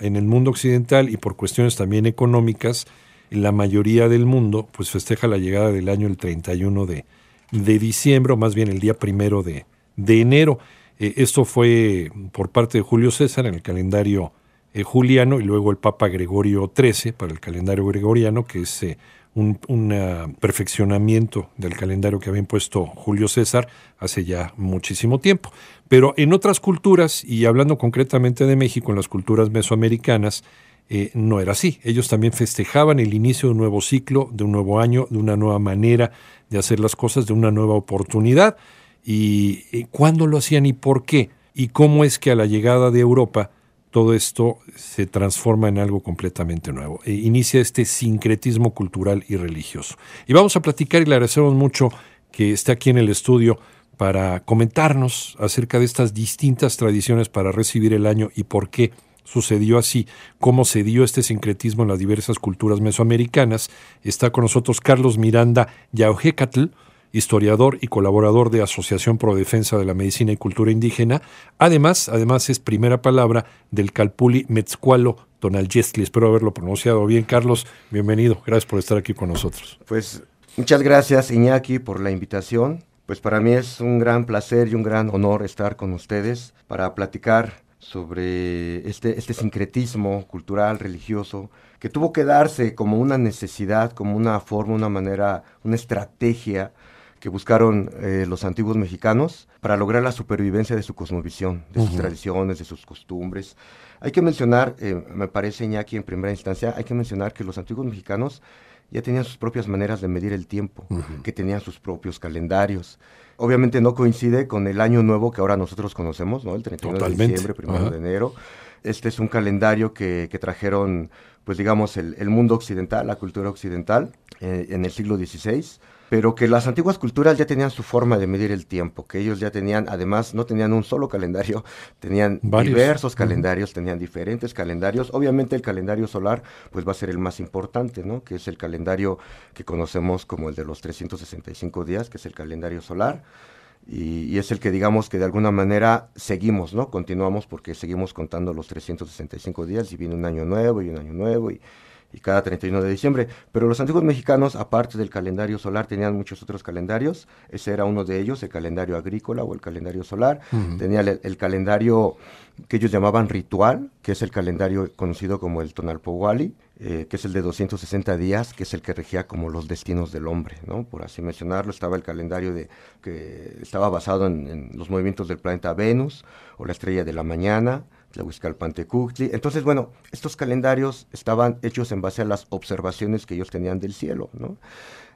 en el mundo occidental y por cuestiones también económicas, la mayoría del mundo pues festeja la llegada del año el 31 de, diciembre, o más bien el día primero de, de enero. Eh, esto fue por parte de Julio César en el calendario eh, juliano y luego el Papa Gregorio XIII para el calendario gregoriano, que es eh, un, eh, perfeccionamiento del calendario que había impuesto Julio César hace ya muchísimo tiempo. Pero en otras culturas, y hablando concretamente de México, en las culturas mesoamericanas, eh, no era así. Ellos también festejaban el inicio de un nuevo ciclo, de un nuevo año, de una nueva manera de hacer las cosas, de una nueva oportunidad. ¿Y eh, cuándo lo hacían y por qué? ¿Y cómo es que a la llegada de Europa todo esto se transforma en algo completamente nuevo. E inicia este sincretismo cultural y religioso. Y vamos a platicar y le agradecemos mucho que esté aquí en el estudio para comentarnos acerca de estas distintas tradiciones para recibir el año y por qué sucedió así, cómo se dio este sincretismo en las diversas culturas mesoamericanas. Está con nosotros Carlos Miranda Yaujecatl, historiador y colaborador de Asociación Pro Defensa de la Medicina y Cultura Indígena. Además, además es primera palabra del Calpuli Metzcualo Tonaljesli. Espero haberlo pronunciado bien. Carlos, bienvenido. Gracias por estar aquí con nosotros. Pues muchas gracias, Iñaki, por la invitación. Pues para mí es un gran placer y un gran honor estar con ustedes para platicar sobre este, este sincretismo cultural, religioso, que tuvo que darse como una necesidad, como una forma, una manera, una estrategia que buscaron eh, los antiguos mexicanos para lograr la supervivencia de su cosmovisión, de sus tradiciones, de sus costumbres. Hay que mencionar, eh, me parece aquí en primera instancia, hay que mencionar que los antiguos mexicanos ya tenían sus propias maneras de medir el tiempo, que tenían sus propios calendarios. Obviamente no coincide con el año nuevo que ahora nosotros conocemos, ¿no? El 31 de diciembre, primero de enero. Este es un calendario que, trajeron, pues digamos, el, mundo occidental, la cultura occidental, eh, en el siglo XVI pero que las antiguas culturas ya tenían su forma de medir el tiempo, que ellos ya tenían, además, no tenían un solo calendario, tenían diversos calendarios, tenían diferentes calendarios. Obviamente el calendario solar, pues va a ser el más importante, ¿no? Que es el calendario que conocemos como el de los 365 días, que es el calendario solar. Y, y, es el que digamos que de alguna manera seguimos, ¿no? Continuamos porque seguimos contando los 365 días y viene un año nuevo y un año nuevo y, y cada 31 de diciembre. Pero los antiguos mexicanos, aparte del calendario solar, tenían muchos otros calendarios. Ese era uno de ellos, el calendario agrícola o el calendario solar. Tenía el, calendario que ellos llamaban ritual, que es el calendario conocido como el Tonalpohuali, eh, que es el de 260 días, que es el que regía como los destinos del hombre, ¿no? Por así mencionarlo, estaba el calendario de, que estaba basado en los movimientos del planeta Venus o la estrella de la mañana, Tlahuizcalpantecuhtli. Entonces, bueno, estos calendarios estaban hechos en base a las observaciones que ellos tenían del cielo, ¿no?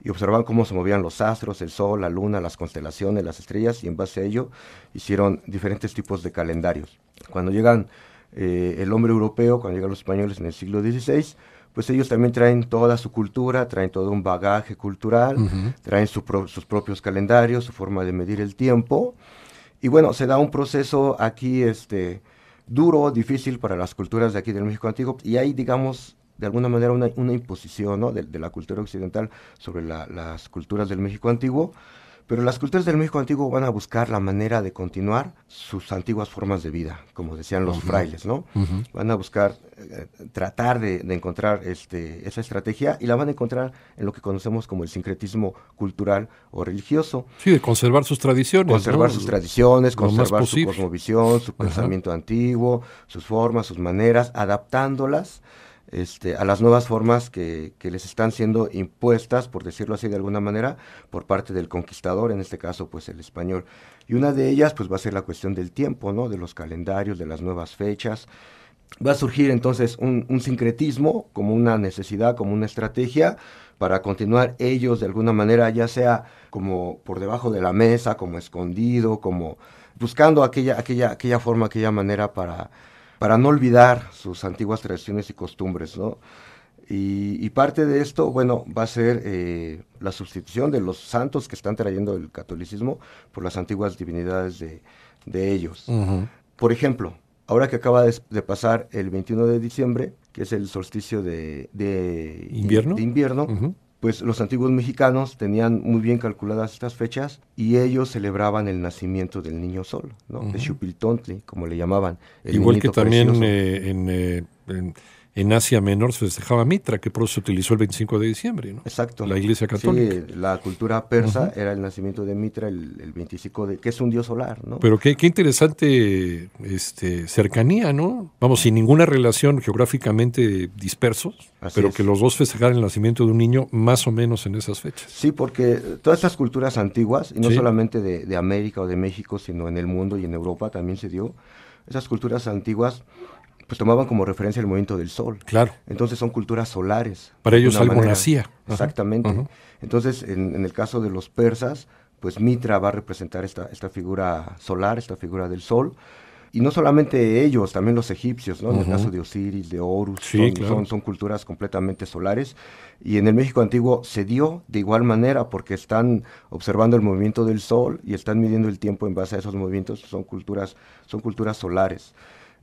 Y observaban cómo se movían los astros, el sol, la luna, las constelaciones, las estrellas, y en base a ello hicieron diferentes tipos de calendarios. Cuando llegan eh, el hombre europeo, cuando llegan los españoles en el siglo XVI, pues ellos también traen toda su cultura, traen todo un bagaje cultural, traen sus propios calendarios, su forma de medir el tiempo. Y bueno, se da un proceso aquí, este, duro, difícil para las culturas de aquí del México antiguo, y hay, digamos, de alguna manera una, imposición de, la cultura occidental sobre las culturas del México antiguo. Pero las culturas del México antiguo van a buscar la manera de continuar sus antiguas formas de vida, como decían los frailes, ¿no? Van a buscar eh, tratar de, encontrar este, esa estrategia y la van a encontrar en lo que conocemos como el sincretismo cultural o religioso. Sí, de conservar sus tradiciones. Conservar sus tradiciones, conservar su cosmovisión, su pensamiento antiguo, sus formas, sus maneras, adaptándolas este, a las nuevas formas que, les están siendo impuestas, por decirlo así de alguna manera, por parte del conquistador, en este caso pues el español. Y una de ellas pues va a ser la cuestión del tiempo, ¿no? De los calendarios, de las nuevas fechas. Va a surgir entonces un, un sincretismo como una necesidad, como una estrategia para continuar ellos de alguna manera, ya sea como por debajo de la mesa, como escondido, como buscando aquella, aquella, aquella forma, aquella manera para para no olvidar sus antiguas tradiciones y costumbres, ¿no? Y, parte de esto, bueno, va a ser eh, la sustitución de los santos que están trayendo el catolicismo por las antiguas divinidades de, ellos. Por ejemplo, ahora que acaba de, pasar el 21 de diciembre, que es el solsticio de, invierno, pues los antiguos mexicanos tenían muy bien calculadas estas fechas y ellos celebraban el nacimiento del niño solo, ¿no? De como le llamaban. Igual que también eh, en, eh, en Asia Menor se festejaba Mitra, que por eso se utilizó el 25 de diciembre, ¿no? Exacto. La iglesia católica. Sí, la cultura persa era el nacimiento de Mitra, el, 25 de... que es un dios solar, ¿no? Pero qué, interesante este, cercanía, ¿no? Vamos, sin ninguna relación geográficamente dispersos, pero que los dos festejaran el nacimiento de un niño más o menos en esas fechas. Sí, porque todas estas culturas antiguas, y no solamente de, de América o de México, sino en el mundo y en Europa también se dio, esas culturas antiguas pues tomaban como referencia el movimiento del sol. Claro. Entonces son culturas solares. Para ellos algo nacía. Exactamente. Entonces, en, el caso de los persas, pues Mitra va a representar esta, esta figura solar, esta figura del sol. Y no solamente ellos, también los egipcios, ¿no? En el caso de Osiris, de Horus, son, culturas completamente solares. Y en el México antiguo se dio de igual manera porque están observando el movimiento del sol y están midiendo el tiempo en base a esos movimientos. Son culturas, son culturas solares.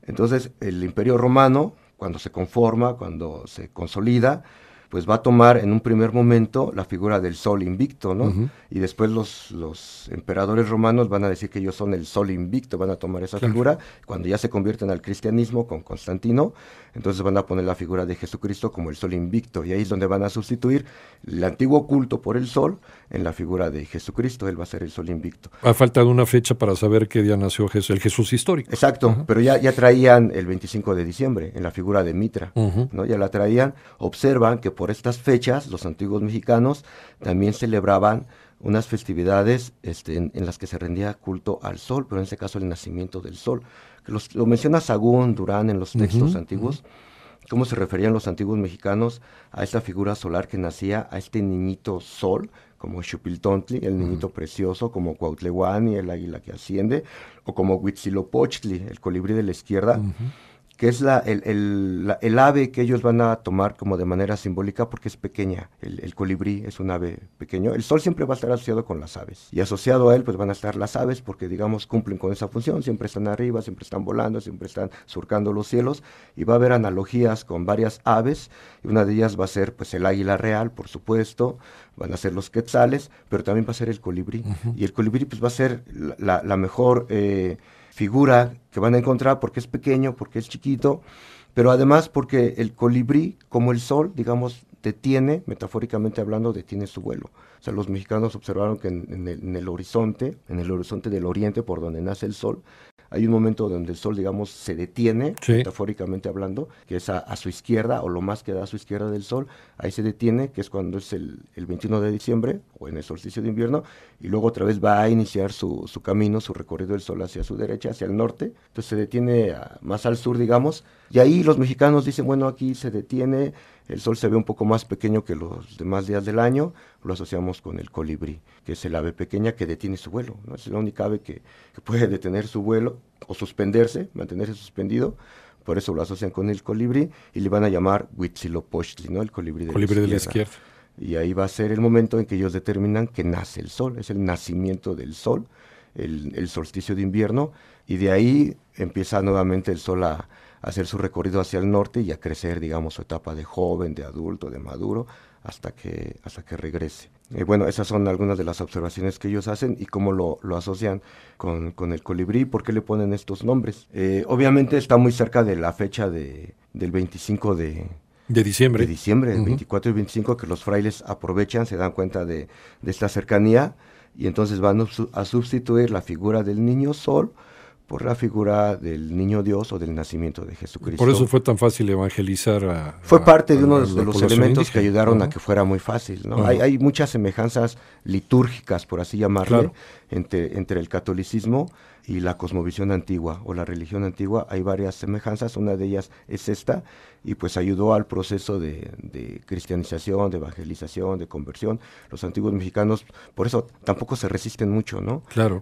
Entonces, el imperio romano, cuando se conforma, cuando se consolida, pues va a tomar en un primer momento la figura del sol invicto, ¿no? Y después los, emperadores romanos van a decir que ellos son el sol invicto, van a tomar esa figura. Cuando ya se convierten al cristianismo con Constantino, entonces van a poner la figura de Jesucristo como el sol invicto. Y ahí es donde van a sustituir el antiguo culto por el sol en la figura de Jesucristo. Él va a ser el sol invicto. Ha faltado una fecha para saber qué día nació Jesús, el Jesús histórico. Exacto, pero ya, ya traían el 25 de diciembre en la figura de Mitra, ¿no? Ya la traían, observan que por estas fechas los antiguos mexicanos también celebraban unas festividades este, en, las que se rendía culto al sol, pero en este caso el nacimiento del sol. lo menciona Sagún, Durán en los textos antiguos, cómo se referían los antiguos mexicanos a esta figura solar que nacía, a este niñito sol, como Xupiltontli, el niñito precioso, como y el águila que asciende, o como Huitzilopochtli, el colibrí de la izquierda que es la, el, ave que ellos van a tomar como de manera simbólica porque es pequeña. El, colibrí es un ave pequeño. El sol siempre va a estar asociado con las aves. Y asociado a él, pues van a estar las aves porque, digamos, cumplen con esa función. Siempre están arriba, siempre están volando, siempre están surcando los cielos. Y va a haber analogías con varias aves. Y una de ellas va a ser, pues, el águila real, por supuesto. Van a ser los quetzales, pero también va a ser el colibrí. Y el colibrí, pues, va a ser la, mejor... Eh, figura que van a encontrar porque es pequeño, porque es chiquito, pero además porque el colibrí, como el sol, digamos, detiene, metafóricamente hablando, detiene su vuelo. O sea, los mexicanos observaron que en, el, horizonte, en el horizonte del oriente por donde nace el sol, hay un momento donde el sol, digamos, se detiene, metafóricamente hablando, que es a, su izquierda o lo más que da a su izquierda del sol, ahí se detiene, que es cuando es el, 21 de diciembre o en el solsticio de invierno, y luego otra vez va a iniciar su, camino, su recorrido del sol hacia su derecha, hacia el norte, entonces se detiene más al sur, digamos, y ahí los mexicanos dicen, bueno, aquí se detiene el sol se ve un poco más pequeño que los demás días del año, lo asociamos con el colibrí, que es el ave pequeña que detiene su vuelo. ¿no? Es la única ave que, puede detener su vuelo o suspenderse, mantenerse suspendido por eso lo asocian con el colibrí y le van a llamar Huitzilopochtli, ¿no? El colibrí de, colibrí la, de izquierda. la, izquierda. Y ahí va a ser el momento en que ellos determinan que nace el sol, es el nacimiento del sol, el solsticio de invierno, y de ahí empieza nuevamente el sol a, hacer su recorrido hacia el norte y a crecer, digamos, su etapa de joven, de adulto, de maduro, hasta que, hasta que regrese. Eh, bueno, esas son algunas de las observaciones que ellos hacen y cómo lo, asocian con, el colibrí, por qué le ponen estos nombres. Eh, obviamente está muy cerca de la fecha de, del 25 de, diciembre. De diciembre, el 24 y 25, que los frailes aprovechan, se dan cuenta de, de esta cercanía y entonces van a sustituir la figura del niño sol por la figura del niño Dios o del nacimiento de Jesucristo. Por eso fue tan fácil evangelizar a... Fue parte de uno de, los elementos que ayudaron a que fuera muy fácil. ¿no? hay, hay, muchas semejanzas litúrgicas, por así llamarle, entre, entre el catolicismo y la cosmovisión antigua o la religión antigua, hay varias semejanzas, una de ellas es esta, y pues ayudó al proceso de, cristianización, de evangelización, de conversión. Los antiguos mexicanos, por eso tampoco se resisten mucho, ¿no? Claro.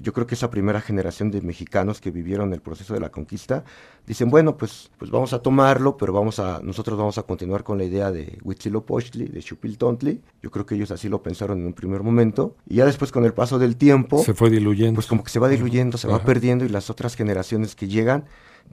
yo creo que esa primera generación de mexicanos que vivieron el proceso de la conquista, dicen, bueno, pues, pues vamos a tomarlo, pero vamos a, nosotros vamos a continuar con la idea de Huitzilopochtli, de Xupiltontli. Yo creo que ellos así lo pensaron en un primer momento, y ya después con el paso del tiempo... Se fue diluyendo. Pues como que se va diluyendo se va perdiendo y las otras generaciones que llegan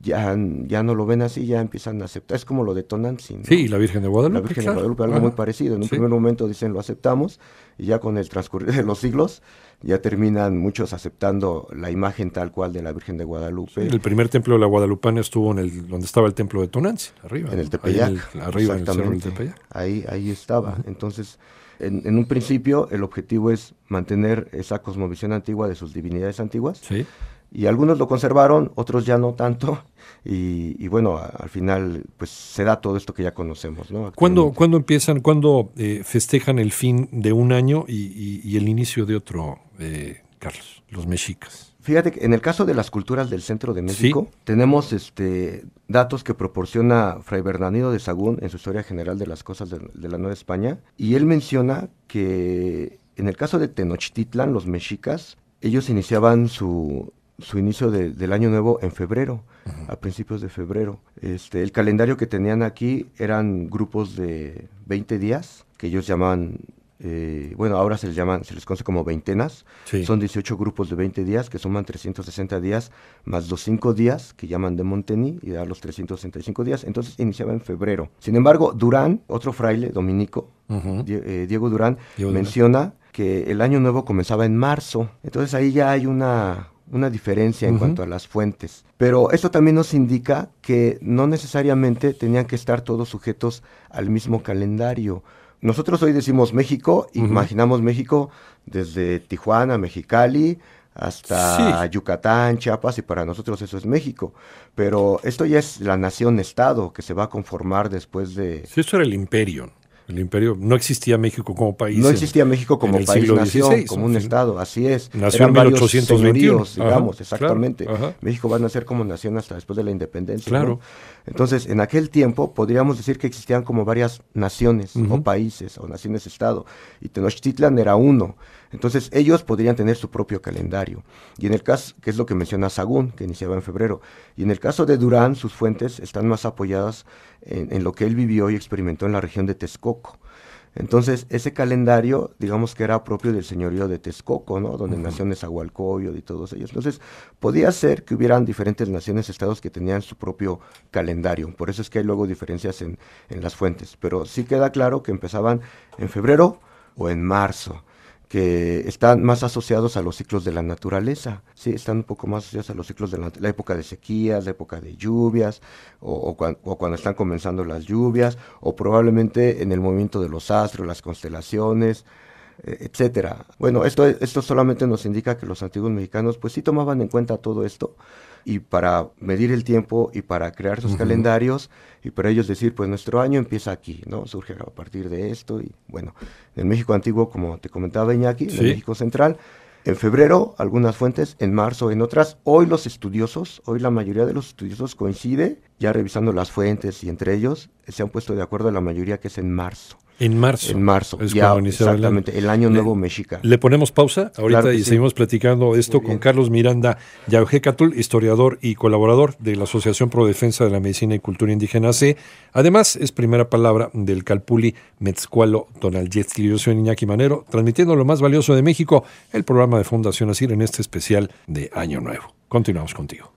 ya, ya no lo ven así, ya empiezan a aceptar. Es como lo de Tonantzin. Sí, la Virgen de Guadalupe. La Virgen de Guadalupe, algo muy parecido. En un primer momento dicen lo aceptamos y ya con el transcurrir de los siglos ya terminan muchos aceptando la imagen tal cual de la Virgen de Guadalupe. el primer templo de la Guadalupana estuvo en el donde estaba el templo de Tonantzin, arriba. En el Tepeyac. arriba en el cerro Tepeyac. Ahí, ahí estaba. Entonces... En, en, un principio el objetivo es mantener esa cosmovisión antigua de sus divinidades antiguas, sí y algunos lo conservaron, otros ya no tanto, y, bueno, al final pues se da todo esto que ya conocemos. ¿no? ¿Cuándo, empiezan, cuándo eh, festejan el fin de un año y, el inicio de otro, eh, Carlos, los mexicas? Fíjate que en el caso de las culturas del centro de México, tenemos este, datos que proporciona Fray Bernardino de Sagún en su Historia General de las Cosas de, de la Nueva España, y él menciona que en el caso de Tenochtitlan, los mexicas, ellos iniciaban su, su inicio del año nuevo en febrero, a principios de febrero. Este, el calendario que tenían aquí eran grupos de 20 días, que ellos llaman, eh, bueno, ahora se les llaman, se les conoce como veintenas. Son 18 grupos de 20 días, que suman 360 días, más los 5 días que llaman de montení y da los 365 días. Entonces iniciaba en febrero. Sin embargo, Durán, otro fraile dominico, eh, Diego Durán, menciona... que el año nuevo comenzaba en marzo. Entonces ahí ya hay una, una diferencia en cuanto a las fuentes. Pero esto también nos indica que no necesariamente tenían que estar todos sujetos al mismo calendario. Nosotros hoy decimos México, imaginamos México desde Tijuana, Mexicali, hasta Yucatán, Chiapas, y para nosotros eso es México. Pero esto ya es la nación-estado que se va a conformar después de... Sí, eso era el imperio. El imperio no existía México como país. No existía México como país nación, como un estado, así es. Nació en 1821, varios digamos, exactamente. México va a nacer como nación hasta después de la independencia. Claro. Entonces, en aquel tiempo podríamos decir que existían como varias naciones o países o naciones estado y Tenochtitlan era uno. Entonces ellos podrían tener su propio calendario. Y en el caso, que es lo que menciona Sagún, que iniciaba en febrero, y en el caso de Durán, sus fuentes están más apoyadas en, lo que él vivió y experimentó en la región de Texcoco. Entonces, ese calendario, digamos que era propio del señorío de Texcoco, ¿no? Donde naciones -huh. nació y todos ellos. Entonces, podía ser que hubieran diferentes naciones, estados que tenían su propio calendario. Por eso es que hay luego diferencias en las fuentes. Pero sí queda claro que empezaban en febrero o en marzo que están más asociados a los ciclos de la naturaleza, sí, están un poco más asociados a los ciclos de la, época de sequías, la época de lluvias, o, cuando están comenzando las lluvias, o probablemente en el movimiento de los astros, las constelaciones, eh, etcétera. Bueno, esto, esto solamente nos indica que los antiguos mexicanos pues sí tomaban en cuenta todo esto, y para medir el tiempo y para crear sus calendarios y para ellos decir, pues nuestro año empieza aquí, ¿no? Surge a partir de esto y bueno, en México antiguo, como te comentaba Iñaki, en México central, en febrero algunas fuentes, en marzo en otras. Hoy los estudiosos, hoy la mayoría de los estudiosos coincide, ya revisando las fuentes y entre ellos, se han puesto de acuerdo la mayoría que es en marzo. En marzo. En marzo. exactamente, el, Año Nuevo Mexica. Le ponemos pausa ahorita y seguimos platicando esto con Carlos Miranda Yaujecatul, historiador y colaborador de la Asociación Pro Defensa de la Medicina y Cultura Indígena C. Además, es primera palabra del Calpuli Metzcualo Donald Jetzli. Yo Manero, transmitiendo lo más valioso de México, el programa de Fundación ASIR en este especial de Año Nuevo. Continuamos contigo.